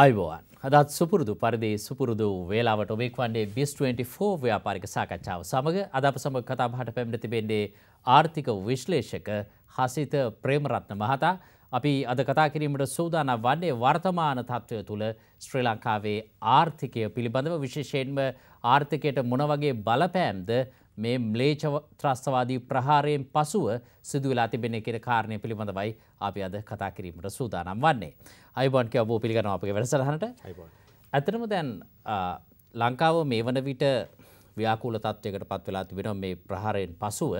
අයිබෝවන් හදත් සුපුරුදු පරිදි සුපුරුදු වේලාවට ඔබෙක් වන්ඩේ බිස්24 ව්‍යාපාරික සාකච්ඡාව සමඟ අද අප සමඟ කතාහට පැමිණ තිබෙන්නේ ආර්ථික විශ්ලේෂක හසිත ප්‍රේමරත්න මහතා අපි අද කතා කිරීමට සූදාන වන්නේ වර්තමාන තත්ත්වය තුළ ශ්‍රී ලංකාවේ ආර්ථිකය පිළිබඳව විශේෂයෙන්ම ආර්ථිකයට මොනවගේ බලපෑම්ද මේ ම්ලේච ත්‍රස්තවාදී ප්‍රහාරයෙන් පසුව සිදුවලා තිබෙන කෙන කාරණය පිළිබඳවයි අපි අද කතා කිරීමට සූදානම් වන්නේ. අයිබෝන්ක ඔබෝ පිළිගන අපගේ වැඩසරහට ඇතනම දැන් ලංකාව මේ වන විට ව්‍යාකූල තත්ත්වයකට පත් වෙලා තිබෙන මේ ප්‍රහාරයෙන් පසුව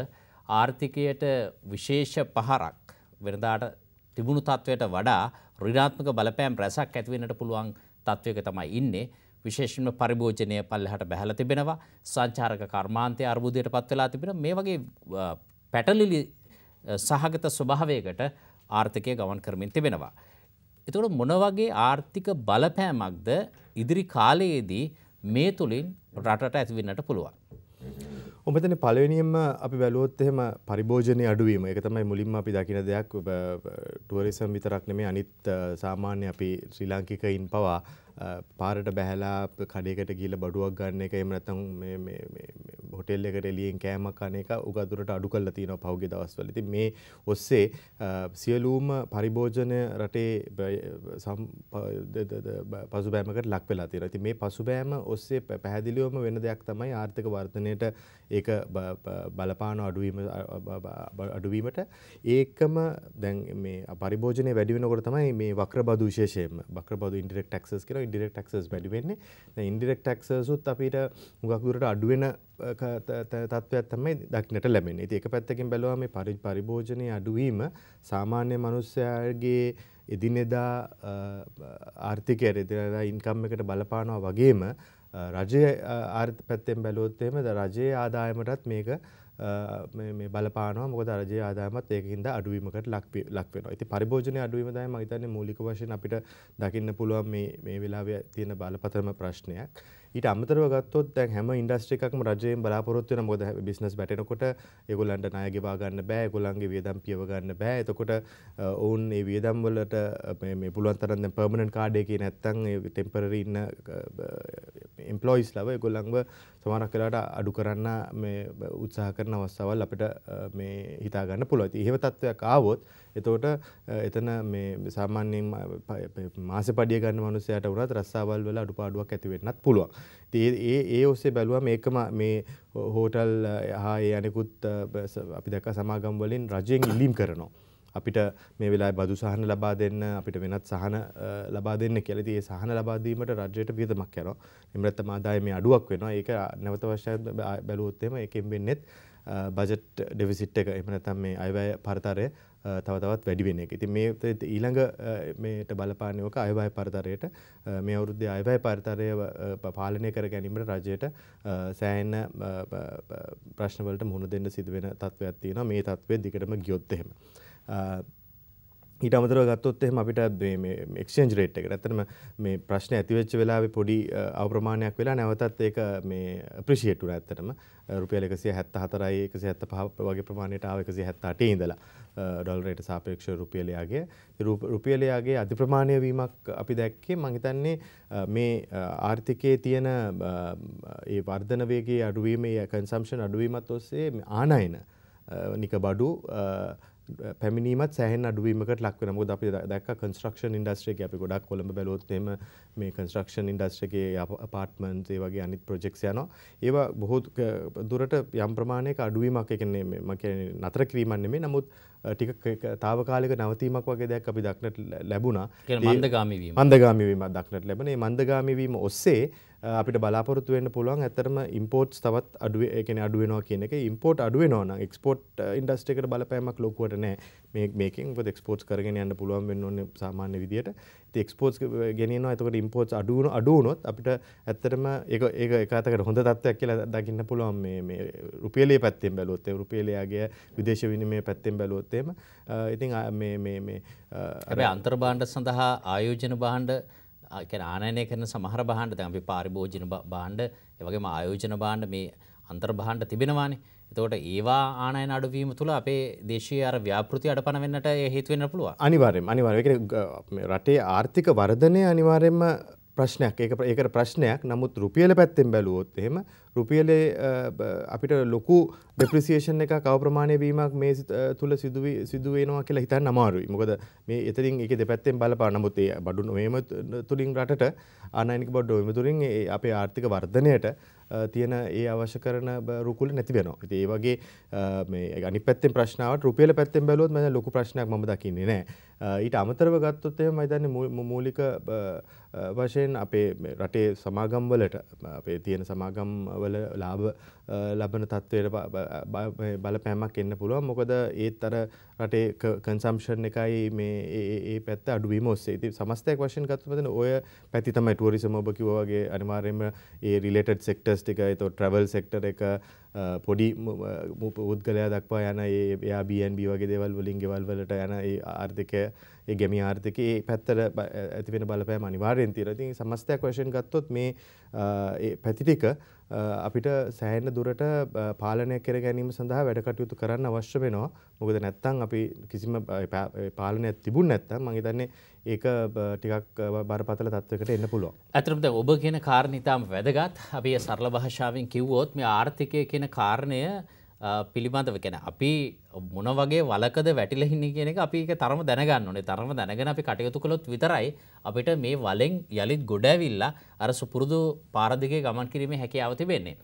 ආර්ථිකයට විශේෂ පහරක් වෙනදාට තිබුණු තත්ත්වයට වඩා රිනාත්මක බලපෑම් රැසක් ඇතිවෙනට පුළුවන් තත්ත්වයක තමයි ඉන්නේ විශේෂම පරිභෝජනය පල්ලහට බැහල තිබෙනවා සංචාරක කර්මාන්තය අර්බුදයට පත්වෙලා තිබෙන මේ වගේ පැටලිලි සහගත ස්වභාවයකට ආර්ථකය ගමන් කරමින් තිබෙනවා. එතුට මොනවගේ ආර්ථික බලපෑමක්ද ඉදිරි කාලයේදී මේ තුළින් රටට ඇතිවෙන්නට පුළුවන්. ඔමතන පලවෙනියම අපි බැලුවොත් එහෙම පරිභෝජනය අඩුවීම එක තමයි මුලින්ම අපි දකින දෙයක් ටුවරිසම් විතරක් නෙමේ අනිත් සාමාන්‍ය අපි ශ්‍රී ලාංකිකයින් පවා පාරට බැහැලා කඩේකට ගිහිල්ලා බඩුවක් ගන්න එක එහෙම නැත්නම් මේ හොටෙල් එකට එලියෙන් කෑමක් කන එක උගදුරට අඩු කරලා තියෙනවා පහුගිය දවස්වල. ඉතින් මේ ඔස්සේ සියලුම පරිභෝජන රටේ පසුබෑමකට ලක් වෙලා තියෙනවා. ඉතින් මේ පසුබෑම ඔස්සේ පැහැදිලිවම වෙන දෙයක් තමයි ආර්ථික වර්ධනයට ඒක බලපාන අඩුවීම අඩුවීමට ඒකම දැන් මේ පරිභෝජනය වැඩි වෙනකොට තමයි මේ වක්‍රබදු විශේෂයෙන්ම වක්‍රබදු ඉන්ඩිරෙක්ට් ටැක්සස් කියලා ඉන්ඩිරෙක්ට් ටැක්සස් වැඩි වෙන්නේ. දැන් ඉන්ඩිරෙක්ට් ටැක්සස් උත් අපිට මුගක් දුරට අඩු වෙන තත්ත්වයක් තමයි දක්නට ලැබෙන ඉති එක පැත්තකින් බැලවා මේ පරි පරිභෝජනය අඩුවීම සාමාන්‍ය මනුස්සයාගේ එදිනෙදා ආර්ථිකය එදිනදා ඉන්කම් එකට බලපානවා වගේම රජය ආර්ථ පැත්තෙන් බැලෝත්තේම ද රජයේ ආදායමටත් මේක බලපානවා මොකද රජයේ ආදායමත් ඒකින්ද අඩුවීමකට ලක් වෙනවා. ඉතින් පරිභෝජනයේ අඩුවීම තමයි මම හිතන්නේ මූලික වශයෙන් අපිට දකින්න පුළුවන් මේ මේ වෙලාවේ තියෙන බලපතම ප්‍රශ්නයක්. ඊට අමතරව ගත්තොත් දැන් හැම ඉන්ඩස්ට්‍රි එකක්ම රජයෙන් බලාපොරොත්තු වෙන මොකද බිස්නස් වැටෙනකොට ඒගොල්ලන්ට ණය ගෙවා ගන්න බෑ ඒගොල්ලන්ගේ වියදම් පියව ගන්න බෑ එතකොට ඔවුන් ඒ වියදම් වලට මේ පුළුවන් තරම් දැන් පර්මනන්ට් කාඩ් එකේ නැත්තම් ඒ ටෙම්පරරි ඉන්න එම්ප්ලොයිස් ලව ඒගොල්ලන්ව සමහරක් වෙලාවට අඩු කරන්න මේ උත්සාහ කරන අවස්ථාවල් අපිට මේ හිතා ගන්න පුළුවන්. ඒව තත්ත්වයක් ආවොත් එතෝට එතන මේ සාමාන්‍යයෙන් මාස පඩිය ගන්න මනුසයට වනත් රස්සාවල් වල අඩුපාඩුවක් ඇතිවෙන්නත් පුළුවන්. ඒ ඒ ඔස්සේ බැලුවම ඒකම මේ හෝටල් හා ඒ අනෙකුත් අපි දැක සමාගම් වලින් රජයෙන් ඉල්ලීම් කරනවා. අපිට මේ වෙලා බදු සහන ලබා දෙන්න අපිට වෙනත් සහන ලබා දෙන්න කෙලති ඒ සහන ලබාදීමට රජයට වියදමක් යනවා එමරත්ත මාදාය මේ අඩුවක් වෙනවා ඒක නැවත වශ්‍ය බැලුවොත්තේම එකෙන් වෙන්නෙත් බජට් ඩෙවිසිට් එක එමනතම් මේ අයවැය පරතරය තවතවත් වැඩිවෙන එක. ඉතින් මේ ඊළඟ මේට බලපානයෝක අයවය පරතරයට මේ අවුරුද්ධ අයවය පරතරය පාලනය කර ගැනීමට රජයට සෑන්න ප්‍රශ්නවලට මුහුණ දෙන්න සිදුවෙන තත්ත්වයක් තියෙනවා මේ තත්ත්වය දිගටම ගියොත්තෙම. ඊට අමතරව ගත්තොත් එහෙම අපිට එක්ෂේන්ජ් රේට් එකට ඇත්තටම මේ ප්‍රශ්න ඇතිවෙච්ච වෙලාවේ පොඩි අවප්‍රමාණයක් වෙලා නැවතත් ඒක මේ අප්‍රිෂিয়েට් වුණා ඇත්තටම රුපියල් 174යි 175 වගේ ප්‍රමාණයට ආව 178 ඉඳලා ඩොලරයට සාපේක්ෂව රුපියලයාගේ රුපියලයාගේ අධිප්‍රමාණය වීමක් අපි දැක්කේ මං හිතන්නේ මේ ආර්ථිකයේ තියෙන ඒ වර්ධන වේගයේ අඩුවීමේ කන්සම්ප්ෂන් අඩුවීමත් ඔස්සේ ආනයන නික බඩු පැමිණීමත් සෑහෙන් අඩුවීමකට ලක් වෙනවා. මොකද අපි දැක්ක කන්ස්ට්‍රක්ෂන් ඉන්ඩස්ට්‍රි එකේ අපි ගොඩක් කොළඹ බැලුවොත් එහෙම මේ කන්ස්ට්‍රක්ෂන් ඉන්ඩස්ට්‍රි එකේ අපාර්ට්මන්ට්ස් ඒ වගේ අනිත් ප්‍රොජෙක්ට්ස් යනවා. ඒවා බොහෝ දුරට යම් ප්‍රමාණයක අඩුවීමක් ඒ කියන්නේ මම කියන්නේ නතර කිරීමක් නෙමෙයි. නමුත් ටික තාවකාලික නවතීමක් වගේ දෙයක් අපි දක්නට ලැබුණා. මන්දගාමීවීම. මන්දගාමීවීමක් දක්නට ලැබුණේ. මන්දගාමීවීම ඔස්සේ අපිට බලාපොරොත්තු වෙන්න පුළුවන් ඇත්තටම ඉම්පෝට්ස් තවත් අඩුව ඒ කියන්නේ අඩු වෙනවා කියන එක ඉම්පෝට් අඩු වෙනවා නම් එක්ස්පෝට් ඉන්ඩස්ට්‍රි එකට බලපෑමක් ලොකුවට නෑ මේ මේකෙන් මොකද එක්ස්පෝට්ස් කරගෙන යන්න පුළුවන් වෙන්න ඕනේ සාමාන්‍ය විදියට ඉතින් එක්ස්පෝට්ස් ගෙනියනවා එතකොට ඉම්පෝට්ස් අඩු වුණ අඩු වුණොත් අපිට ඇත්තටම ඒක ඒක එක අතකට හොඳ තත්ත්වයක් කියලා දකින්න පුළුවන් මේ මේ රුපියලේ පැත්තෙන් බැලුවොත් ඒ රුපියලයාගේ විදේශ විනිමය පැත්තෙන් බැලුවොත් එහෙම ඉතින් මේ මේ මේ අර අන්තර්භාණ්ඩ සඳහා ආයෝජන භාණ්ඩ ආනයනය කරන සමහර බාණ්ඩ දැන් අපි පාරිභෝජන බාණ්ඩ ඒ වගේම ආයෝජන බාණ්ඩ මේ අන්තර් බාණ්ඩ තිබෙනවානේ. එතකොට ඒවා ආනයන අඩුවීම තුළ අපේ දේශීය අර ව්‍යාපෘති අඩපණ වෙන්නට හේතු වෙන්න පුළුවන්. අනිවාර්යයෙන්ම අනිවාර්යයෙන්. ඒ කියන්නේ රටේ ආර්ථික වර්ධනය අනිවාර්යයෙන්ම ප්‍රශ්නයක් ඒක ඒකට ප්‍රශ්නයක් නමුත් රුපියල පැත්තෙන් බැලුවොත් එහෙම රුපියලේ අපිට ලොකු ඩෙප්‍රිසියේෂන් එක කව ප්‍රමාණය වීමක් මේ තුල සිදු සිදු වෙනවා කියලා හිතන්න අමාරුයි. මොකද මේ එතරින් ඒකේ දෙපැත්තෙන් බලපාන නමුත් ඒ බඩු මේම තුලින් රටට ආනයනික බඩු මේම තුලින් අපේ ආර්ථික වර්ධනයට තියෙන ඒ අවශ්‍ය කරන රුකුල නැති වෙනවා. ඉතින් ඒ වගේ මේ අනිත් පැත්තෙන් ප්‍රශ්නාවට රුපියල පැත්තෙන් බැලුවොත් මම ලොකු ප්‍රශ්නයක් මම දකින්නේ නැහැ. ඊට අමතරව ගත්තොත් එහෙම මම මූලික වශයෙන් අපේ රටේ සමාගම් වලට අපේ තියෙන සමාගම් වල ලාභ ලබන තත්ත්වයට බලපෑමක් එන්න පුළුවන් මොකද ඒත් අර රටේ කන්සම්ෂන් එකයි මේ ඒ පැත්ත අඩුවීම ඔස්සේ ඉතින් සමස්තයක් වශයෙන් ගත්තොත් මෙතන ඔය පැති තමයි ටුවරිසම් ඔබ කිව්වා වගේ අනිවාර්යයෙන්ම ඒ රිලේටඩ් සෙක්ටර්ස් ටික ඒතකොට ට්‍රැවල් සෙක්ටර් එක පොඩි පුද්ගලයා දක්වා යන ඒ BNB වගේ දේවල් වලින් ගෙවල් වලට යන ඒ ආර්ථිකය ඒ ගැමි ආර්ථිකයේ පැත්තට ඇති වෙන බලපෑම අනිවාර්යෙන් තියෙනවා. ඉතින් සමස්තයක් වශයෙන් ගත්තොත් මේ ඒ පැති ටික අපිට සෑහෙන දුරට පාලනය කර ගැනීම සඳහා වැඩ කටයුතු කරන්න අවශ්‍ය වෙනවා. මොකද නැත්තම් අපි කිසිම පාලනයක් තිබුණ නැත්තම් මම හිතන්නේ ඒක ටිකක් බරපතල තත්වයකට එන්න පුළුවන්. ඇත්තටම දැන් ඔබ කියන කාරණේ ඉතාම වැදගත්. අපි සරල භාෂාවෙන් කිව්වොත් මේ ආර්ථිකය කියන කාරණය පිළිබඳව කැන අපි මොන වගේ වලකද වැටිලහින්න කියෙනෙ අපි තරම දැනගන්න ඕනේ තරම දැනගෙන අපි කටයුතු කළොත් විතරයි අපිට මේ වලෙන් යළිත් ගොඩැවිල්ලා අර සුපුරුදු පාරදිගේ ගමන් කිරීමේ හැකියාව තිබෙන්නේ.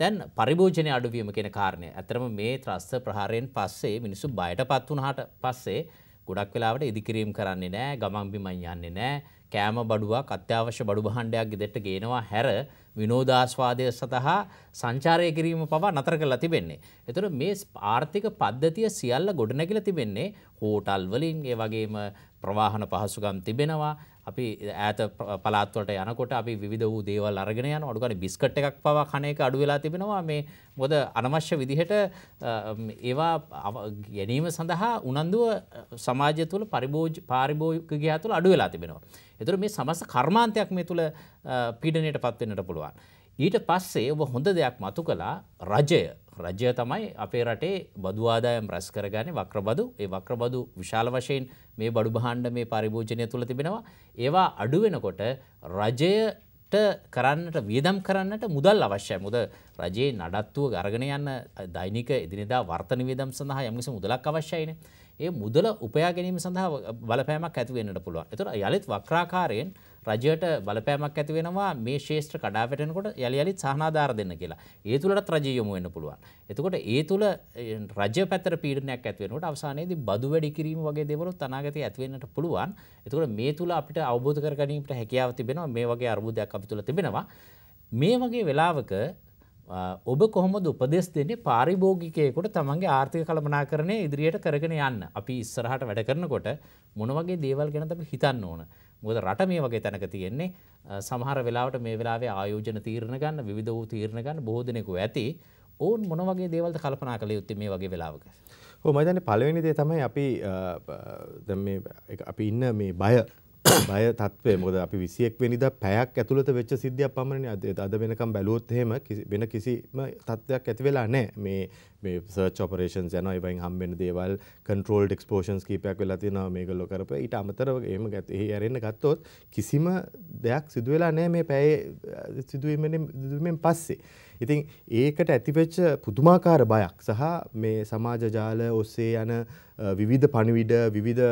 දැන් පරිභෝජනය අඩුවීම කියෙන කාරණය ඇතරම මේ ත්‍රස්ස ප්‍රහාරයෙන් පස්සේ මිනිස්සු බයට පත් වුණහට පස්සේ ගොඩක් වෙලාවට ඉදිකිරීම් කරන්නේ නෑ ගමම්බිමන් යන්නේ නෑ කෑම බඩුවක් අත්‍යවශ්‍ය බඩු බහන්ඩයක් ගෙදෙට ගේනවා හැර විනෝදාස්වාදය සතහා සංචාරය කිරීම පවා නතර කරලා තිබෙන්නේ. එතකොට මේ ආර්ථික පද්ධතිය සියල්ල ගොඩනැගිලා තිබෙන්නේ හෝටල් වලින් ඒ වගේම ප්‍රවාහන පහසුකම් තිබෙනවා අපි ඈත පලාත්වලට යනකොට අපි විධ වූ දේවල් අරගෙන යන අඩුගන බිස්කට් එකක් පවා කණයක අඩු වෙලා තිබෙනවා මේ මොද අනවශ්‍ය විදිහට ඒවා ගැනීම සඳහා උනන්දුව සමාජය තුළ පරිභෝජ පාරිභෝගකගයා තුළ අඩු වෙලා තිබෙනවා. එතුර මේ සමස කර්මාන්තයක් මේ තුළ පීඩනයට පත්වෙන්නට පුළුවන්. ඊට පස්සේ ඔබ හොඳ දෙයක් මතු කලා රජය රජය තමයි අපේ රටේ බදු ආදායම් රැස් කරගන්නේ වක්‍රබදු. ඒ වක්‍රබදු විශාල වශයෙන් මේ බඩු භාණ්ඩ මේ පරිභෝජනය තුළ තිබෙනවා. ඒවා අඩු වෙනකොට රජයට කරන්නට වියදම් කරන්නට මුදල් අවශ්‍යයි. මොකද රජයේ නඩත්තුව ගරගෙන යන්න දෛනික එදිනෙදා වර්තන වියදම් සඳහා යම්කිසි මුදලක් අවශ්‍යයිනේ. ඒ මුදල උපයා ගැනීම සඳහා බලපෑමක් ඇති වෙන්නට පුළුවන්. ඒතර යලිත් වක්‍රාකාරයෙන් රජයට බලපෑමක් ඇති වෙනවා මේ ශේෂ්ත්‍ර කඩා වැටෙනකොට යලි යලිත් සහනාධාර දෙන්න කියලා. ඒ තුලටත් රජය යොමු වෙන්න පුළුවන්. එතකොට ඒ තුල රජය පැත්තට පීඩනයක් ඇති වෙනකොට අවසානයේදී බදු වැඩි කිරීම වගේ දේවලුත් අනාගතයේ ඇති වෙන්නට පුළුවන්. එතකොට මේ තුල අපිට අවබෝධ කර ගැනීමට හැකියාව තිබෙනවා. මේ වගේ අර්බුදයක් අපි තුල තිබෙනවා. මේ වගේ වෙලාවක ඔබ කොහොමද උපදෙස් දෙන්නේ පාරිභෝගිකයකුට තමන්ගේ ආර්ථික කළමනා කරනය ඉදිරියට කරගෙන යන්න අපි ඉස්සරහට වැඩ කරනකොට මොනවගේ දේවල් ගැන අපි හිතන්න ඕන මොද රට මේ වගේ තැනක තියෙන්නේ සමහර වෙලාට මේ වෙලාේ ආයෝජන තීරණ ගන්න විධ වූ තීරණ ගන්න බෝධනෙකු ඇති ඔවුන් මොනවගේ දේවල්ද කල්පනා කළ යුත්තේ මේ වගේ වෙලාවක. හෝ මතන පලවෙනිදේ තමයි අපි අපි ඉන්න මේ බය බය තත්ත්වය මොකද අපි 21 වෙනිදා පැයක් ඇතුළත වෙච්ච සිද්ධියක් පමණනේ අද වෙනකම් බැලුවොත් එහෙම වෙන කිසිම තත්ත්වයක් ඇති වෙලා නැහැ මේ මේ සර්ච් ඔපරේෂන්ස් යනවා ඒ වයින් හම්බෙන දේවල් කන්ට්‍රෝල්ඩ් එක්ස්පෝෂන්ස් කීපයක් වෙලා තියෙනවා මේගොල්ලෝ කරපුවා ඊට අමතරව එහෙම එහි ඇරෙන්න ගත්තොත් කිසිම දෙයක් සිදු වෙලා නැහැ මේ පැයේ සිදුවීමෙන් පස්සේ ඉතින් ඒකට ඇතිවෙච්ච පුදුමාකාර බයක් සහ මේ සමාජ ජාල ඔස්සේ යන විවිධ පණිවිඩ විවිධ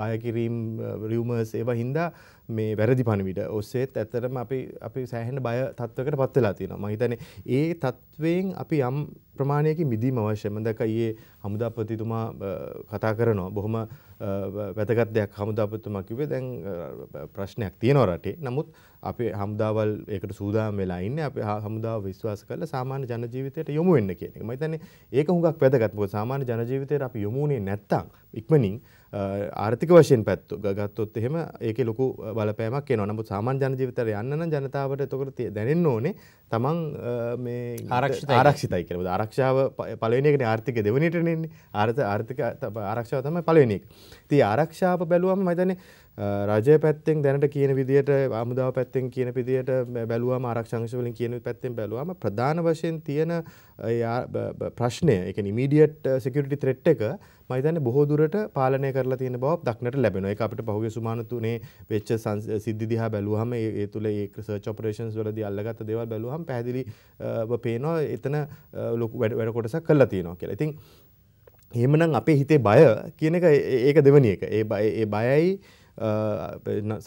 බයකිරීම් රියවමර්ස් ඒව හින්දා මේ වැරදි පණිවිඩ ඔස්සේත් ඇත්තරම අපි අපි සෑහෙන බය තත්වකට පත් වෙලා තියෙනවා මම හිතන්නේ ඒ තත්වයෙන් අපි යම් ප්‍රමාණයකින් මිදීම අවශ්‍යයි මම දැක්කා ඊයේ හමුදාපතිතුමා කතා කරනවා බොහොම වැදගත් දෙයක් හමුදාපතුමා කිව්වේ දැන් ප්‍රශ්නයක් තියෙනවා රටේ. නමුත් අපේ හමුදාවල් ඒකට සූදානම් වෙලා ඉන්නේ. අපේ හමුදාව විශ්වාස කරලා සාමාන්‍ය ජන ජීවිතයට යොමු වෙන්න කියන එක. මම හිතන්නේ ඒක හුඟක් වැදගත්. මොකද සාමාන්‍ය ජන ජීවිතයට අපි යොමු වෙන්නේ නැත්තම් ඉක්මනින් ආර්ථික වශයෙන් පැත්ත ගත්තොත් එහෙම ඒකේ ලොකු බලපෑමක් එනවා. නමුත් සාමාන්‍ය ජන ජීවිතයට යන්න නම් ජනතාවට එතකොට දැනෙන්න ඕනේ තමන් ආරක්ෂිතයි කරද ආරක්ෂාව පලනකට ආර්ථික දෙවනිටනෙන්නේ ආර්ථ ආර්ථික ආරක්ෂාව තම පලවෙනික් ති ආරක්ෂාව බැලුවම මතන රජය පැත්තෙන් දැනට කියන විදිට අමුදාව පැත්තෙන් කියන පිදිට බැලුවම ආරක්ෂංශවලින් කියන පැත්තෙන් බැලුවම ප්‍රධාන වශයෙන් තියෙන ප්‍රශ්නය එක නිමීඩියට් සෙකරිටි ත්‍රෙට් එක මයිතන බොහෝ දුරට පාලනය කරලා තියෙන බව දක්නට ලැබෙන එක අපිට පහුගේ සුමානතුනේ වෙච්ච සිද්ධි දිහා බැලුවහම ඒ තුළ ඒ සර්ච් ඔපරේෂන්ස් වලදී අල්ලගත්ත දේවල් බැලුවහම පැහැදිලිව පේනවා එතන ලොකු වැඩ වැඩ කොටසක් කරලා තියෙනවා කියලා. ඉතින් එහෙමනම් අපේ හිතේ බය කියන එක ඒක දෙවනි එක. ඒ බය ඒ බයයි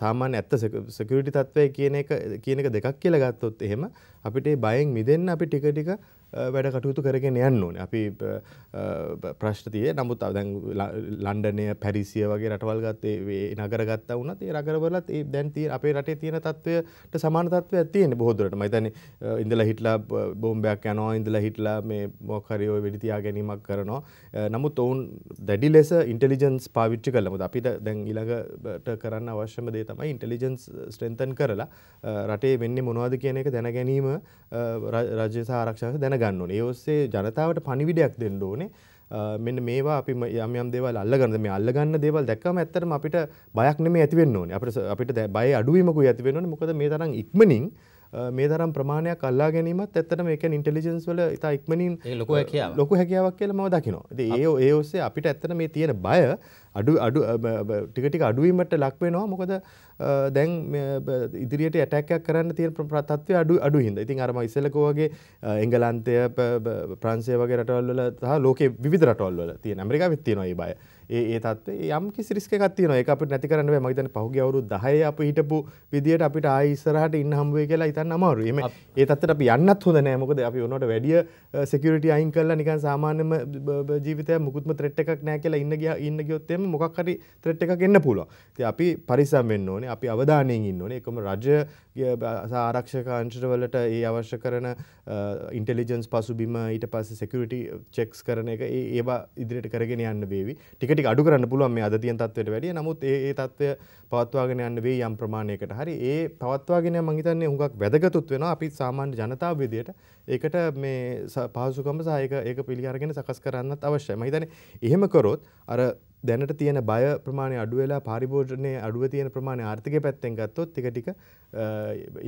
සාමාන්‍ය ඇත්ත සෙකියුරිටි තත්ත්වය කියන එක කියන එක දෙකක් කියලා ගත්තොත් එහෙම අපිට බයෙන් මිදෙන්න අපි ටික ටික වැඩ කටයුතු කරගෙන යන්න ඕනේ. අපි ප්‍රශ්න තියෙ නමුත් දැන් ලන්ඩනය පැරිසිය වගේ රටවල් ගත්තේ නගර ගත්තා වුණත් ඒ නගරවලත් ඒ දැන් තියෙන අපේ රටේ තියෙන තත්ත්වයට සමාන තත්ත්වයක් තියෙන්නේ බොහෝ දුරට. මම හිතන්නේ ඉඳලා හිටලා බෝම්බයක් යනවා ඉඳලා හිටලා මේ මොකක් හරි ওই වෙඩි තියා ගැනීමක් කරනවා. නමුත් ඔවුන් දැඩි ලෙස ඉන්ටලිජන්ස් පාවිච්චි කළමුද අපිට දැන් ඉළඟට කරන්න අවශ්‍යම දේ තමයි ඉන්ටලිජන්ස් ස්ට්‍රෙන්තන් කරලා රටේ වෙන්න මොනවාද කියන එක දැන ගැනීම රජ්‍ය සාරක්ෂක දැන දැනගන්න ඕනේ. ඒ ඔස්සේ ජනතාවට පණිවිඩයක් දෙන්න ඕනේ. මෙන්න මේවා අපි යම් යම් දේවල් අල්ලගන්නද මේ අල්ලගන්න දේවල් දැක්කම ඇත්තටම අපිට බයක් නෙමෙයි ඇති වෙන්න ඕනේ. අපිට අපිට බය අඩුවීමකුයි ඇති වෙන්න ඕනේ. මොකද මේ තරම් ඉක්මනින් මේ තරම් ප්‍රමාණයක් අල්ලා ගැනීමත් ඇත්තට මේක ඉන්ටලිජන්ස් වල ඉතා ඉක්මනින් ලොකු හැකියාව ලොකු හැකියාවක් කියලා මම දකිනවා. ඉතින් ඒ ඒ ඔස්සේ අපිට ඇත්තට මේ තියෙන බය අඩු අඩු ටික ටික අඩුවීමට ලක් වෙනවා. මොකද දැන් ඉදිරියට ඇටැක්යක් කරන්න තියෙන ප්‍රතත්වය අඩු අඩු හින්දා. ඉතින් අර මම ඉස්සෙල්ලකෝ වගේ එංගලන්තය ප්‍රංශය වගේ රටවල් වල සහ ලෝකේ විවිධ රටවල් වල තියෙන ඇමරිකාවෙත් තියෙනවා මේ බය. ඒ තත්ේ යම් සිරිස්කක් තින එක අපට නැති කරන්න මගතන පහුගේ අවරු දහය අප හිටපු විදිට අපිට ආයිස්සරහට ඉන්න හම්බුවේ කියලා ඉතන් අමාරුීම ඒ තත්ට අපි යන්නත් හොඳ නෑමකද අපි ඔොට වැඩිය සෙකරට අයින් කල්ලා නිකන් සාමාන්‍යම ජීවිතය මුකුත්ම ත්‍රට් එකක් නෑ කියලා ඉන්න ගිය ඉන්න ගොත්තෙම මොක්හරි ත්‍රට් එකක් එන්න පුළුව ති අපි පරිසම් වෙන්න ඕනේ අපි අවධානයෙන් ඉන්න ඕනේ එකම රජ ආරක්ෂක අංශරවලට ඒ අවශ්‍ය කරන ඉන්ටෙලිජන්ස් පසුබිම ඊට පස්ස සෙකරට චෙක්ස් කරන එක ඒවා ඉදිරිට කරගෙන යන්න බේවි ටික ඒකට අඩු කරන්න පුළුවන් මේ අද තියෙන තත්ත්වයට වැඩිය. නමුත් ඒ ඒ තත්ත්වය පවත්වාගෙන යන්න වෙයි යම් ප්‍රමාණයකට. හරි ඒ පවත්වාගෙන මම හිතන්නේ හුඟක් වැදගත්ුත් වෙනවා අපි සාමාන්‍ය ජනතාව විදියට. ඒකට මේ පහසුකම සහ ඒක ඒක පිළි අරගෙන සකස් කරන්නත් අවශ්‍යයි. මම හිතන්නේ එහෙම කරොත් අර දැනට තියෙන බය ප්‍රමාණය අඩු වෙලා පරිභෝජනයේ අඩුව තියෙන ප්‍රමාණය ආර්ථිකය පැත්තෙන් ගත්තොත් ටික ටික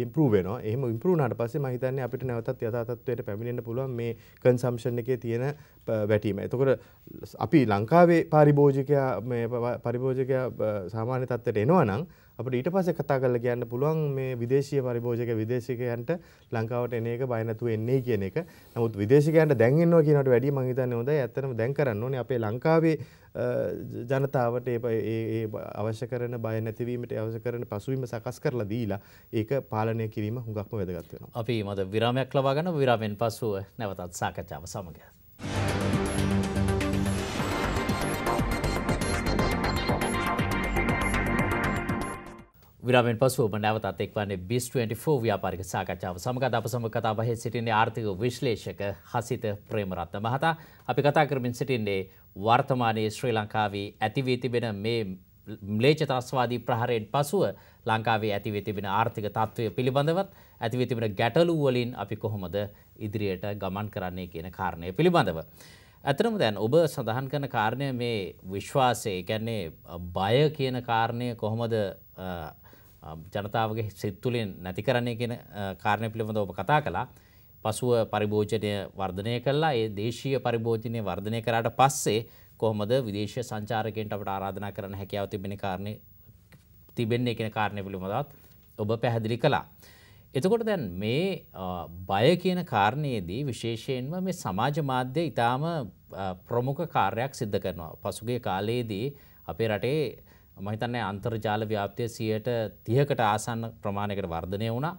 ඉම්ප්‍රූව් වෙනවා. එහෙම ඉම්ප්‍රූව් වුණාට පස්සේ මම හිතන්නේ අපිට නැවතත් යථා තත්ත්වයට පැමිණෙන්න පුළුවන් මේ කන්සම්ප්ෂන් එකේ තියෙන වැටීම. එතකොට අපි ලංකාවේ පරිභෝජකයා මේ පරිභෝජකයා සාමාන්‍ය තත්ත්වයට එනවා නම් අපට ඊට පස්සේ කතා කරලා කියන්න පුළුවන් මේ විදේශීය පරිභෝජක විදේශිකයන්ට ලංකාවට එන එක බය නැතුව එන්නේ කියන එක. නමුත් විදේශිකයන්ට දැන් එන්නවා කියනකට වැඩිය මම හිතන්නේ හොඳයි. ඇත්තටම දැන් කරන්න ඕනේ අපේ ලංකාවේ ජනතාවට ඒ අවශ්‍ය කරන බය නැතිවීමට අවශ්‍ය කරන පසුවීම සකස් කරලා දීලා ඒක පාලනය කිරීම හුඟක්ම වැදගත් වෙනවා. අපි මද විරාමයක් ලබා ගන්න විරාමෙන් පසුව නැවතත් සාකච්ඡාව සමග විරමෙන් පසුව නැවතත් එක්වන්නේ බිස් 24 ව්‍යාපාරික සාකච්ඡාව සමග අප සමග කතා බහේ සිටින්නේ ආර්ථික විශ්ලේෂක හසිත ප්‍රේමරත්න මහතා. අපි කතා කරමින් සිටින්නේ වර්තමානයේ ශ්‍රී ලංකාවේ ඇති වී තිබෙන මේ ම්ලේචතාස්වාදී ප්‍රහරයෙන් පසුව ලංකාවේ ඇති වී තිබෙන ආර්ථික තත්ත්වය පිළිබඳවත් ඇති වී තිබෙන ගැටලු වලින් අපි කොහොමද ඉදිරියට ගමන් කරන්නේ කියන කාරණය පිළිබඳව. ඇතරම දැන් ඔබ සඳහන් කරන කාරණය මේ විශ්වාසය කියන්නේ බය කියන කාරණය කොහොමද ජනතාවගේ සිත්තුලින් නැති කරන්නේ කියෙන කාරණය පිළිබඳ ඔබ කතා කලා පසුව පරිභෝජනය වර්ධනය කල්ලා ඒ දේශීය පරිභෝජනය වර්ධනය කරාට පස්සේ කොහොමද විදේශ සංචාරකෙන්ට අපට ආරාධනා කරන හැකියාව තිබෙන කාරණය තිබෙන්නේ කියෙන කාරණය පිළිබඳත් ඔබ පැහැදිලි කලා. එතකොට දැන් මේ බය කියන කාරණයේදී විශේෂයෙන්ම මේ සමාජ මාධ්‍ය ඉතාම ප්‍රමුඛ කාර්යක් සිද්ධ කරනවා. පසුගේ කාලයේදී අපේ රටේ මහිතන්නේ අන්තර්ජාල ව්‍යාප්තිය සියයට තියකට ආසන්න ප්‍රමාණයකට වර්ධනය වුණා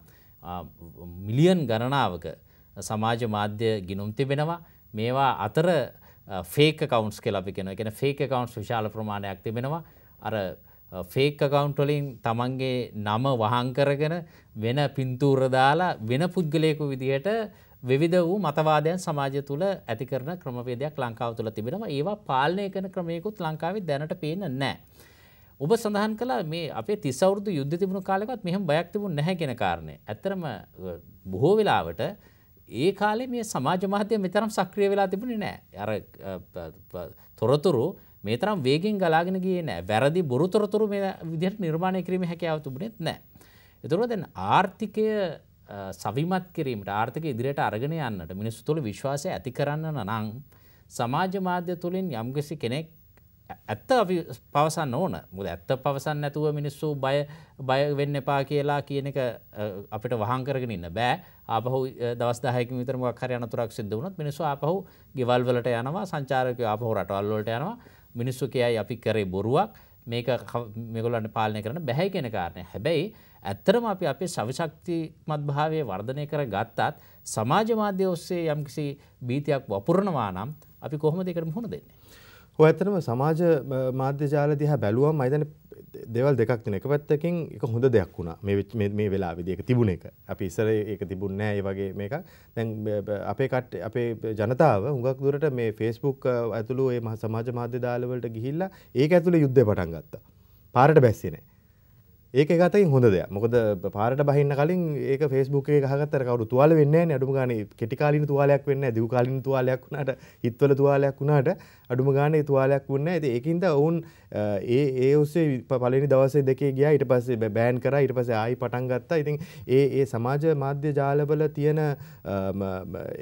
මිලියන් ගණනාවක සමාජ මාධ්‍ය ගිනුම් තිබෙනවා මේවා අතර ෆේක කවන්ස් කෙලපි කෙන එකෙන ෆේක කවන්ස් විශාල ප්‍රමාණයක් තිබෙනවා අර ෆේක් කකවුන්ටලින් තමන්ගේ නම වහංකරගෙන වෙන පින්තූර දාලා වෙන පුද්ගලයකු විදිහට විවිධ වූ මතවාදයන් සමාජය තුළ ඇතිකරන ක්‍රමවේදයක් ලංකාව තුළ තිබෙනවා ඒවා පාලනය කරන ක්‍රමයකුත් ලංකාවේ දැනට පේන නෑ. ඔබ සඳහන් කලා මේ අපේ තිසවුරුදු යුද්ධ තිබුණු කාලෙකත් මෙහම බයක් තිබුණ නැහැ කෙන කාරණය. ඇතරම බොහෝ වෙලාවට ඒ කාලේ මේ සමාජ මාධ්‍ය මෙතරම් සක්‍රිය වෙලා තිබුණේ නෑ. අර තොරතුරු මේ තරම් වේගෙන් ගලාගෙන ගියේ නෑ. වැරදි බොරු තොරතුරු මේ විදිහට නිර්මාණය කිරීම හැකියාව තිබුණෙත් නෑ. ඒතකොට දැන් ආර්ථිකය සවිමත් කිරීමට ආර්ථික ඉදිරියට අරගෙන යන්නට මිනිස්සු තුළ විශ්වාසය ඇති කරන්න නම් සමාජ මාධ්‍ය තුළින් යම්කිසි කෙනෙක් ඇත්ත අපි පවසන්න ඕන මුද ඇත්ත පවසන්න නැතුව මිනිස්සු බය බය වෙන්න එපා කියලා කියන එක අපිට වහංකරගෙන ඉන්න බෑ ආපහු දවස්දාහයක විතරමක් හරි අනතුරක් සිද්ධ වුණොත් මිනිස්සු ආපහු ගෙවල් වලට යනවා සංචාරකයෝ ආපහු රටවල් වලට යනවා මිනිස්සු කියයි අපි කරේ බොරුවක් මේක මේගොල්ලන්ට පාලනය කරන්න බැහැ කියන කාරණය හැබැයි ඇත්තරම අපි අපේ සවිශක්තිමත් භාවය වර්ධනය කර ගත්තත් සමාජ මාධ්‍ය ඔස්සේ යම්කිසි බීතියක් වපුරනවා නම් අපි කොහොමද ඒකට මුහුණ දෙන්නේ ඔය ඇත්තටම සමාජ මාධ්‍ය ජාල දිහා බැලුවම මම හිතන්නේ දේවල් දෙකක් තියෙන එක පැත්තකින් එක හොඳ දෙයක් වුණා මේ මේ වෙලාවේදී ඒක තිබුණ එක. අපි ඉස්සර ඒක තිබුණ නෑ ඒ වගේ මේකක්. දැන් අපේ කට්ටේ අපේ ජනතාව හුඟක් දුරට මේ Facebook ඇතුළු ඒ සමාජ මාධ්‍ය දාල වලට ගිහිල්ලා ඒක ඇතුළේ යුද්ධය පටන් ගත්තා. පාරට බැස්සේ නෑ. ඒක ගතයි හොඳ දෙයක් මොකද පාරට බහින්න කලින් ඒක ෆේස්බුක් එකේ ගහගත්තර කවුරු තුවාල වෙන්නේ නැහැ නේ අඩුම ගානේ කෙටි කාලින තුවාලයක් වෙන්නේ නැහැ දිගු කාලින තුවාලයක් වුණාට හිතවල තුවාලයක් වුණාට අඩුම ගානේ තුවාලයක් වුණේ නැහැ ඉතින් ඒකින්ද ඔවුන් ඒ ඒ ඔස්සේ පළවෙනි දවසේ දෙකේ ගියා ඊට පස්සේ බෑන් කරා ඊට පස්සේ ආයි පටන් ගත්තා ඉතින් ඒ ඒ සමාජ මාධ්‍ය ජාලවල තියෙන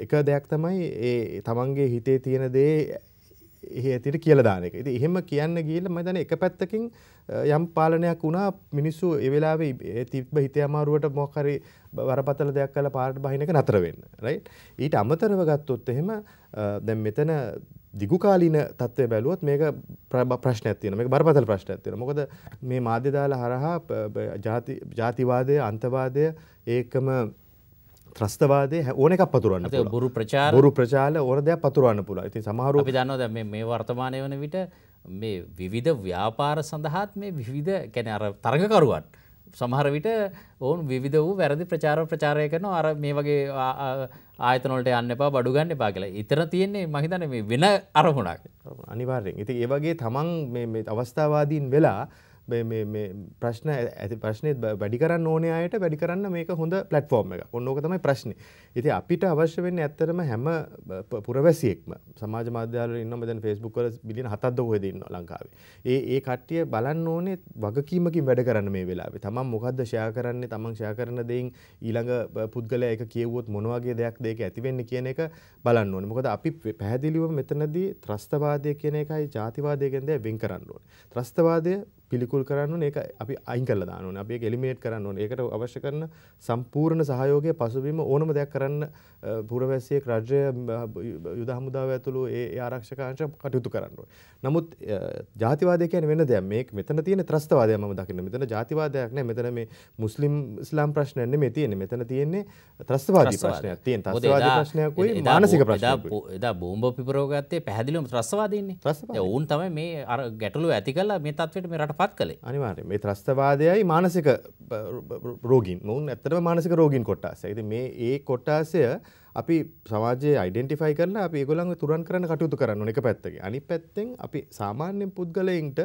එක දෙයක් තමයි ඒ තමන්ගේ හිතේ තියෙන දේ හේතිට කියලදානක ඉති එහෙම කියන්න ගියල මතන එක පැත්තකින් යම් පාලනයක් වුණා මිනිස්සු එවෙලාවේ තිබ්බ හිත අමාරුවට මොකරි වරපතල දෙයක් කල පාට බහිනක නතරවෙන්න රයි ඊට අමතරව ගත්තොත් එහෙම දැම් මෙතන දිගුකාලීන තත්ව බැලුවත් මේක ප්‍රශ්න ඇතින මේ බරපතල ප්‍රශ්න ඇතින මොකද මේ මාධ්‍යදාල හරහා ජාතිවාදය අන්තවාදය ඒකම ත්‍රස්තවාදය ඕන එකක් පතුරන්න බොරු ප්‍රචාර බොරු ප්‍රචාල ඕනදයක් පතුරන්න පුළ ඇති සමහරු පිදන්නවද මේ වර්තමානය වන විට මේ විවිධ ව්‍යාපාර සඳහාත් මේ විවිධ කැන අර තරඟකරුවන්. සමහර විට ඔවුන් විධ වූ වැරදි ප්‍රචාර ප්‍රචාරය කරන අර මේ වගේ ආයතනොට යන්න එපා බඩුගන්න එපා කියලා ඉතර තියෙන්නේ මහිතන වෙන අරහුණක් අනිවාර්යෙන් ඉති ඒවගේ තමන් අවස්ථාවාදීන් වෙලා ප්‍රශ්න ඇති ප්‍රශ්නය වැඩි කරන්න ඕන අයට වැඩි කරන්න මේක හොඳ පලටෆෝර්ම් එක ඔන්නෝක තමයි ප්‍රශ්න ඉති අපිට අවශ්‍ය වෙන්න ඇත්තරම හැම පුරවැසියෙක්ම සමාජ මාධ්‍යල ඉන්න මෙදන් ෆෙස්බුක් කල බිලියන හතත්ද හොදන්න ලංකාවේ ඒ ඒ කට්ටිය බලන්න ඕනේ වගකීමකින් වැඩ කරන්න මේ වෙලාවේ තමන් මොකක්ද ෂයා කරන්නේ තමන් ෂයා කරන දෙයින් ඊළඟ පුද්ගලයා එක කියවුවොත් මොනවාගේ දෙයක් දෙක ඇතිවෙන්න කියන එක බලන්න ඕනේ මොකද අපි පැහැදිලිව මෙතනදී ත්‍රස්තවාදය කියන එකයි ජාතිවාදය කියන දේ වෙන් කරන්න ඕනේ ත්‍රස්තවාදය පිළිකුල් කරන්න ඒක අපි අයින් කළ දානන අපේ එලිමේට් කරන්න ඕන ඒකට අවශ්‍ය කරන සම්පූර්ණ සහයෝගය පසුබීම ඕනම දෙයක් කරන්න පුරවැසියෙක් රජය යුද හමුදාව ඇතුළු ඒ ආරක්ෂකාංශ කටයුතු කරන්න. නමුත් ජාතිවාදය කියන වෙන දෙයක් මේක මෙතන තියෙන ත්‍රස්තවාදය මම දකින්න මෙතන ජාතිවාදයක් නෑ මෙතන මේ මුස්ලිම් ඉස්ලාම් ප්‍රශ්නයක් නෙමෙයි තියෙන්නේ මෙතන තියෙන්නේ ත්‍රස්තවාදී ප්‍රශ්නයක් තියෙන ත්‍රස්තවාදී ප්‍රශ්නයකුයි මානසික ප්‍රශ්නයකුයි එදා බෝම්බ පිපරවගත්තේ පැහැදිලිවම ත්‍රස්තවාදීන්නේ. ඔවුන් තමයි මේ අර ගැටලුව ඇති කළා මේ තත්ත්වයට මේ රට බවට පත් කළේ අනිවාර්ය මේ ත්‍රස්තවාදයයි මානසික රෝගින් මොවුන් ඇත්තටම මානසික රෝගින් කොට්ටාසය ඇති මේ ඒ කොට්ටාසය අපි සමාජයේ අයිඩෙන්ටිෆයි කරලා අපි ඒගොල්ලන්ව තුරන් කරන්න කටයුතු කරන්න ඕන එක පැත්තකින් අනිත් පැත්තෙන් අපි සාමාන්‍යයෙන් පුද්ගලයින්ට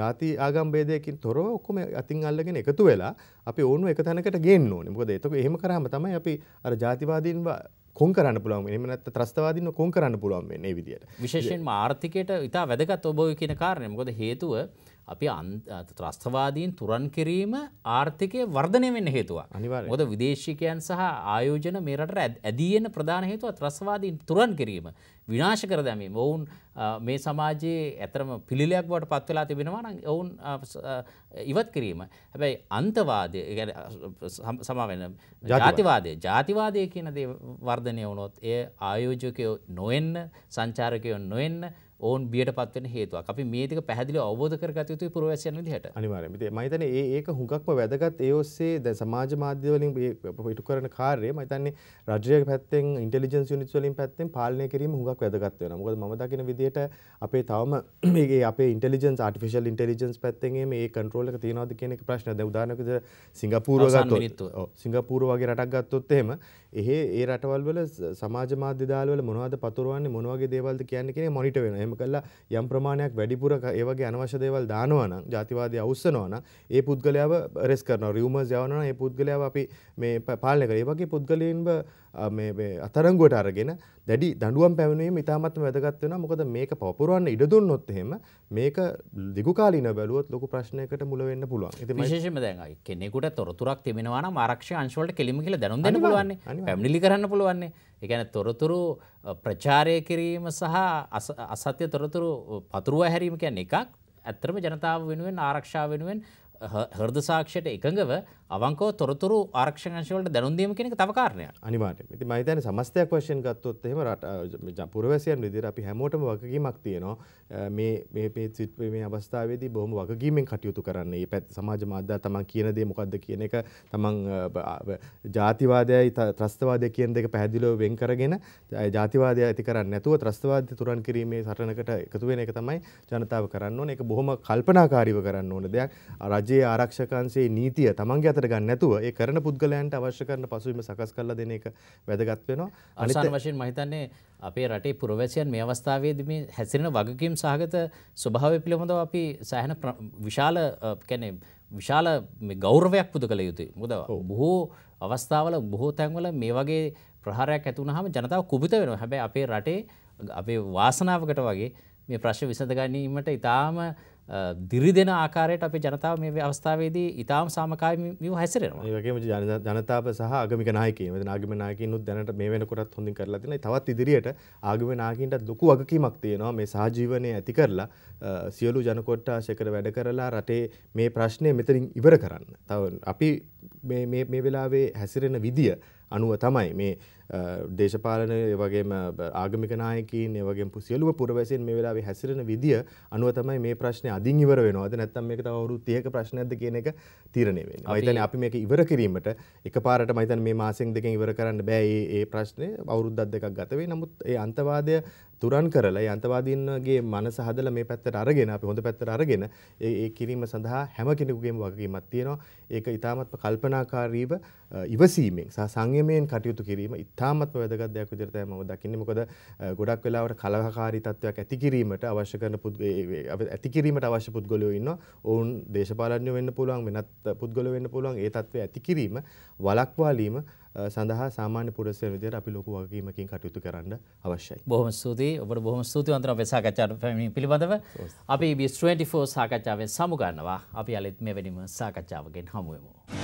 ජාති ආගම් ભેදයකින් තොරව ඔක්කොම අතින් අල්ලගෙන එකතු වෙලා අපි ඕනු එක තැනකට ගේන්න ඕනේ මොකද එතකොට එහෙම කරාම තමයි අපි අර ජාතිවාදීන්ව කොන් කරන්න පුළුවන් එම නැත්ත ත්‍රස්තවාදීන කොන් කරන්න පුළුවන් මේ විදිහට විශේෂයෙන්ම ආර්ථිකයට ඉතා වැදගත් ඔබ කියන කාරණය මොකද හේතුව අපි ත්‍රස්ථවාදීන් තුරන් කිරීම ආර්ථිකය වර්ධනය වෙන්න හේතුවා අනිවාර්ය විදේශිකයන් සහ ආයෝජන මේරට ඇදීන ප්‍රධාන හේතුව ත්‍රස්වාදීන් තුරන් කිරීම විනාශ කර දැමීම ඔවුන් මේ සමාජයේ ඇතරම පිළිලයක් බවට පත් වෙලා තිබෙනවා නම් ඔවුන් ඉවත් කිරීම හැබැයි අන්තවාදය සමාවෙන ජාතිවාදය ජාතිවාදය කියන දේ වර්ධනය වුණොත් ඒ ආයෝජකයෝ නොවෙන්න සංචාරකයෝ නොවෙන්න ඔවන් බියට පත්වෙන හේතුවක් අපි මේතික පැහදිලි අවබෝධ කරගත යුතු පුරවැසියන් විදිහට අනිවාර්යයෙන්ම ඉතින් මම හිතන්නේ ඒ ඒක හුඟක්ම වැදගත් ඒ ඔස්සේ දැන් සමාජ මාධ්‍ය වලින් ඉටු කරන කාර්යය මම හිතන්නේ රජයේ පැත්තෙන් ඉන්ටෙලිජන්ස් යුනිට්ස් වලින් පැත්තෙන් පාලනය කිරීම හුඟක් වැදගත් වෙනවා මොකද මම දකින විදිහට අපේ තවම මේකේ අපේ ඉන්ටෙලිජන්ස් ආටිෆිෂල් ඉන්ටෙලිජන්ස් පැත්තෙන් මේ කන්ට්‍රෝල් එක තියනවද කියන එක ප්‍රශ්න දැන් උදාහරණයක් විදිහට සිංගප්පූරුව ගත්තොත් ඔව් සිංගප්පූරුව වගේ රටක් ගත්තොත් එහෙම එහ ඒ රටවල්වල සමාජ මාධ්‍යදාලවල මොනවද පතුරවන්නේ මොන වගේ දේවල්ද කියන්නේ කියන මොනිට වෙනවා. එහෙම කළා යම් ප්‍රමාණයක් වැඩිපුර ඒ වගේ අනවශ්‍ය දේවල් දානවා නම් ජාතිවාදී අවුස්සනවා නම් ඒ පුද්ගලයාව රෙස් කරනවා. රියුමර්ස් යවනවා නම් ඒ පුද්ගලයාව අපි මේ පාලනය කරනවා. ඒ වගේ පුද්ගලයන්ව මේ අතරංගුවට අරගෙන දැඩි දඬුවම් පැමිණීම ඉතාමත්ම වැදගත් වෙනවා. මොකද මේක පවපුරවන්න ඉඩ දුන්නොත් එහෙම මේක දිගුකාලීනව බැලුවොත් ලොකු ප්‍රශ්නයකට මුල වෙන්න පුළුවන්. ඉතින් විශේෂයෙන්ම දැන් කෙනෙකුට තොරතුරක් තිබෙනවා නම් ආරක්ෂක අංශ වලට කෙලිම කියලා දැනුම් දෙන්න පුළුවන්. අපිට පැමිණිලි කරන්න පුළුවන්නේ එකන තොරතුරු ප්‍රචාරය කිරීම සහ අසත්‍ය තොරතුරු පතුරුව හැරීම කියැන එකක් ඇත්තරම ජනතාව වෙනුවෙන් ආරක්ෂාව වෙනුවෙන් හර්ද සාක්ෂයට එකඟව අවංකෝ තොරතුරු ආරක්ෂංශවලට දැනුන්දීම කෙනෙක තවකාරණය අනිවාට ඉති මහිතන සමස්තයක් වශයෙන් ගත්තොත් එෙම පුරවැසියන් විදිර අපි හැමෝටම වගකීමක් තියනවා මේ පේත් මේ අවස්ථාවේදී බොහම වගකීමෙන් කටයුතු කරන්නේ පැත් සමාජ මාධ්‍ය තමන් කියනදේ මොකක්ද කියන එක තමන් ජාතිවාදයයි ත්‍රස්තවාදය කියන දෙක පැහදිලෝ වෙන් කරගෙන ජාතිවාදය ඇති කරන්න නැතුව ත්‍රස්තවාද්‍ය තුරන් කිරීමේ සටනකට එකතු වෙන එක තමයි ජනතාව කරන්න ඕන එක බොහොම කල්පනාකාරීව කරන්න ඕන දෙයක් රජයේ ආරක්ෂකන්සේ නීතිය තමන්ගේ අත අතට ගන්න නැතුව ඒ කරන පුද්ගලයන්ට අවශ්‍ය කරන පසුබිම සකස් කරලා දෙන එක වැදගත් වෙනවා. අවසාන වශයෙන් මම හිතන්නේ අපේ රටේ පුරවැසියන් මේ අවස්ථාවේදී මේ හැසිරෙන වගකීම් සහගත ස්වභාවය පිළිබඳව අපි සෑහෙන විශාල කියන්නේ විශාල ගෞරවයක් පුද කළ යුතුයි. මොකද බොහෝ අවස්ථාවල බොහෝ තැන්වල මේ වගේ ප්‍රහාරයක් ඇති වුනහම ජනතාව කුපිත වෙනවා. හැබැයි අපේ රටේ අපේ වාසනාවකට වගේ මේ ප්‍රශ්න විසඳ ගැනීමට ඉතාම දිරි දෙෙන ආකාරයට අප ජනතාව මේ අවස්ථාවේදී ඉතාම සාමකාමිව හැසිරෙනවා ඒගේ ජනතාව සහ අගමික නායක ආගම නායකින් දැනට මේ වෙනකොරත් හොඳින් කරලතින තවත් ඉදිරියට ආගම නාකින්ට ලොකු වගකීමක් තියෙනවා මේ සහජීවනය ඇති කරලා සියලු ජනකොට්ටා ශකර වැඩ කරලා රටේ මේ ප්‍රශ්නය මෙතරින් ඉවර කරන්න තව අපි මේ වෙලාවේ හැසිරෙන විදිිය අනුව තමයි මේ දේශපාලන වගේම ආගමික නායකීන් ඒ වගේම සියලුම පුරවැසියන් මේ වෙලාවේ හැසිරෙන විදිය අනුව තමයි මේ ප්‍රශ්නේ අදින් ඉවර වෙනවද නැත්නම් මේක තව අවුරුදු 30ක ප්‍රශ්නයක්ද කියන එක තීරණය වෙන්නේ. මම හිතන්නේ අපි මේක ඉවර කිරීමට එකපාරට මම හිතන්නේ මේ මාසෙන් දෙකෙන් ඉවර කරන්න බෑ මේ මේ ප්‍රශ්නේ අවුරුද්දක් දෙකක් ගත වෙයි. නමුත් ඒ අන්තවාදය තුරන් කරලා යන්තවාදීන්ගේ මනස හදලා මේ පැත්තට අරගෙන අපි හොඳ පැත්තට අරගෙන ඒ ඒ කිරීම සඳහා හැම කෙනෙකුගේම වගකීමක් තියෙනවා. ඒක ඊටාත්ම කල්පනාකාරීව ඉවසීමෙන් සහ සංයමයෙන් කටයුතු කිරීම ඉතාමත් වැදගත් දෙයක් විදිහට තමයි මම දකින්නේ. මොකද ගොඩක් වෙලාවට කලහකාරී තත්වයක් ඇති කිරීමට අවශ්‍ය කරන ඇති කිරීමට අවශ්‍ය පුද්ගලයෝ ඉන්නවා. ඔවුන් දේශපාලඥයෝ වෙන්න පුළුවන්, වෙනත් පුද්ගලයෝ වෙන්න පුළුවන්. ඒ තත්ත්වය ඇති කිරීම වලක්වාලීම සඳහා සාමාන්‍ය පුරස්සයන විදිහට අපි ලොකු වගකීමකින් කටයුතු කරන්න අවශ්‍යයි. බොහොම ස්තුතියි. ඔබට බොහොම ස්තුතියි වන්දනා අපේ සාකච්ඡාවට පැමිණීම පිළිබඳව. අපි BS24 සාකච්ඡාවෙන් සමු ගන්නවා. අපි අලෙත් මෙවැනිම සාකච්ඡාවකින් හමු වෙමු.